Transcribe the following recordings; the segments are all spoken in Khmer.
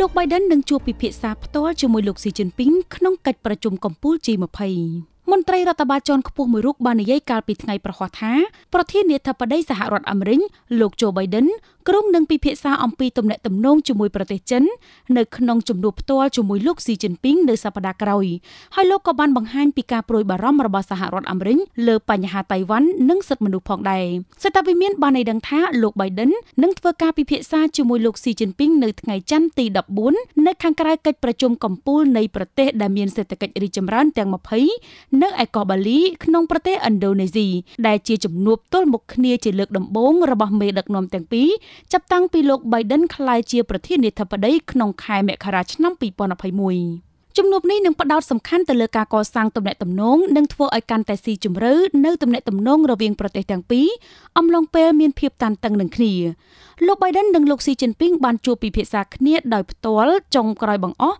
លោក Biden នឹងជួបពិភាក្សាផ្ទាល់ជាមួយលោកស៊ីជីនពីងក្នុងកិច្ចប្រជុំកំពូល G20 មន្ត្រីរដ្ឋបាលជាន់ខ្ពស់មួយរូបបាននិយាយកាលពីថ្ងៃប្រហ័សថាប្រធានាធិបតីសហរដ្ឋអាមេរិកលោកโจ Biden ក្រុមនឹងពិភាក្សាអំពីទំនាក់ទំនងជាមួយប្រទេសចិននៅក្នុងជំនួបផ្ទាល់ជាមួយលោកស៊ីជីនពីងនៅសប្តាហ៍ក្រោយ ហើយលោកក៏បានបង្ហាញពីការប្រួយបារម្ភរបស់សហរដ្ឋអាមេរិកលើបញ្ហាតៃវ៉ាន់និងសិទ្ធិមនុស្សផងដែរសេតាវិមានបានឲ្យដឹងថាលោក Biden នឹងធ្វើការពិភាក្សាជាមួយលោកស៊ីជីនពីងនៅថ្ងៃច័ន្ទទី14នៅខាងក្រៅកិច្ចប្រជុំកំពូលនៃប្រទេសដែលមានសេដ្ឋកិច្ចរីកចម្រើនទាំង20និងឯកោះបាលីក្នុងប្រទេសឥណ្ឌូនេស៊ីដែលជាជំនួបទល់មុខគ្នាជាលើកដំបូងរបស់មេដឹកនាំទាំងពីរចាប់តាំងពីលោក Biden ក្លាយជាប្រធានាធិបតីក្នុងខែមករាឆ្នាំ2021ជំនួបនេះនឹងផ្ដោតសំខាន់ទៅលើការកសាងទំនាក់ទំនងនិងធ្វើឲ្យកាន់តែស៊ីជម្រៅនៅទំនាក់ទំនងរវាងប្រទេសទាំងពីរអំឡុងពេលមានភាពតានតឹងនឹងគ្នាលោក Biden និងលោក Xi Jinping បានជួបពិភាក្សាគ្នាដោយផ្ទាល់ចុងក្រោយបង្អស់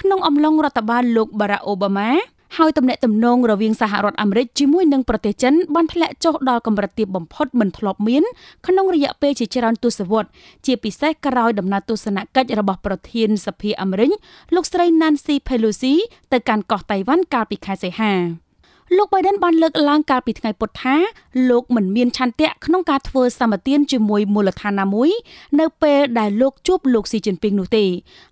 ក្នុងអំឡុងរដ្ឋបាលលោក Barack Obama ហើយទំនាក់ទំនងរវាងសហរដ្ឋអាមេរិកជាមួយនឹងប្រទេសចិនបានធ្លាក់ចុះដល់កម្រិតទាបបំផុតមិនធ្លាប់មានក្នុងរយៈពេលជាច្រើនទសវត្សរ៍ជាពិសេសក្រោយដំណើរទស្សនកិច្ចរបស់ប្រធានសភាអាមេរិកលោកស្រី Nancy Pelosi ទៅកាន់កោះតៃវ៉ាន់កាលពីខែសីហា។លោក Biden បានលើកឡើងកាលពីថ្ងៃពុធថាលោកមិនមានឆន្ទៈក្នុងការធ្វើសម្បទានជាមួយមូលដ្ឋានណាមួយនៅពេលដែលលោកជួបលោកស៊ីជីនពីងនោះទេ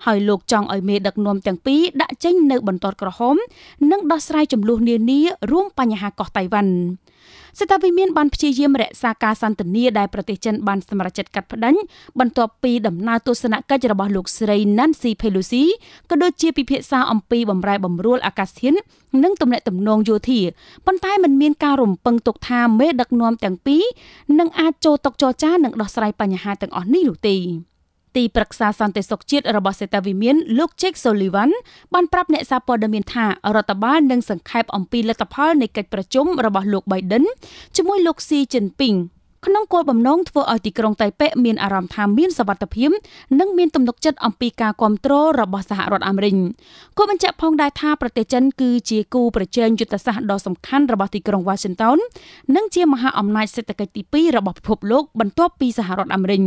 ហើយលោកចង់ឲ្យមេដឹកនាំទាំងពីរដាក់ចេញ នៅ បន្ទាត់ក្រហមនិងដោះស្រាយចំនួននានារួមបញ្ហាកោះតៃវ៉ាន់។សេតាវិមានបានព្យាយាមរក្សាការសន្ទនាដែលប្រទេសចិនបានសម្រេចចិត្តកាត់ផ្តាច់បន្ទាប់ពីដំណើរទស្សនកិច្ចរបស់លោកស្រី Nancy Pelosi ក៏ដូចជាពិភាក្សាអំពីបំរែបំរួលអាកាសធាតុនិងទំនាក់ទំនងយោធាប៉ុន្តែมันមានការរំពឹងទុកថាមេដឹកនាំទាំងពីរនឹងអាចចូលតុចរចានិងដោះស្រាយបញ្ហាទាំងអស់នេះនោះទេ។ទីប្រឹក្សាសន្តិសុខជាតិរបស់សេតាវិមានលោកជេកសូលីវ៉ាន់បានប្រាប់អ្នកសារព័ត៌មានថារដ្ឋបាលនឹងសង្ខេបអំពីលទ្ធផលនៃកិច្ចប្រជុំ របស់លោកបៃដិនជាមួយលោកស៊ីជីនពីងក្នុងគោលបំណងធ្វើឲ្យទីក្រុងតៃប៉េមានអារម្មណ៍ថាមានសវត្ថិភាពនិងមានទំនុកចិត្តអំពីការគ្រប់គ្រងរបស់សហរដ្ឋអាមេរិកគាត់បញ្ជាក់ផងដែរថាប្រទេសចិនគឺជាគូប្រជែងយុទ្ធសាស្ត្រដ៏សំខាន់របស់ទីក្រុង Washington និងជាមហាអំណាចសេដ្ឋកិច្ចទី2របស់ពិភពលោកបន្ទាប់ពីសហរដ្ឋអាមេរិក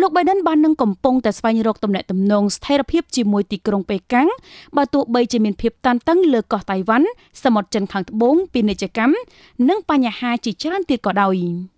លោក Biden បាននឹងកំពុងតែស្វែងរកទំនាក់ទំនងស្ថិរភាពជាមួយទីក្រុងប៉េកាំងបើទោះបីជាមានភាពតានតឹង លើកោះតៃវ៉ាន់សមុទ្រចិនខាងត្បូងពាណិជ្ជកម្មនិងបញ្ហាជាច្រើនទៀតក៏ដោយ។